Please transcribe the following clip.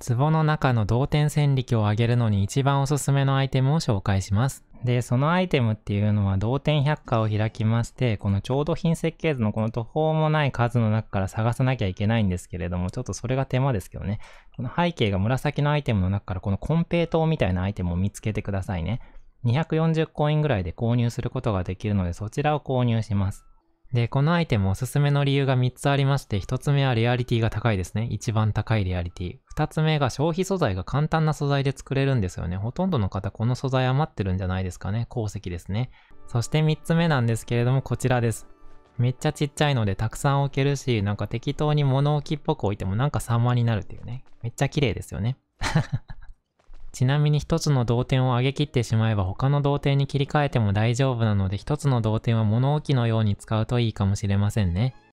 壺の中の同点線力を上げるのに一番おすすめのアイテムを紹介します。で、そのアイテムっていうのは、同点百科を開きまして、このちょうど品設計図のこの途方もない数の中から探さなきゃいけないんですけれども、ちょっとそれが手間ですけどね。この背景が紫のアイテムの中から、このコンペイトーみたいなアイテムを見つけてくださいね。240コインぐらいで購入することができるので、そちらを購入します。で、このアイテムおすすめの理由が3つありまして、1つ目はレアリティが高いですね。一番高いレアリティ。2つ目が消費素材が簡単な素材で作れるんですよね。ほとんどの方この素材余ってるんじゃないですかね。鉱石ですね。そして3つ目なんですけれども、こちらです。めっちゃちっちゃいのでたくさん置けるし、なんか適当に物置っぽく置いてもなんか散漫になるっていうね。めっちゃ綺麗ですよね。ちなみに一つの同点を上げきってしまえば他の同点に切り替えても大丈夫なので一つの同点は物置のように使うといいかもしれませんね。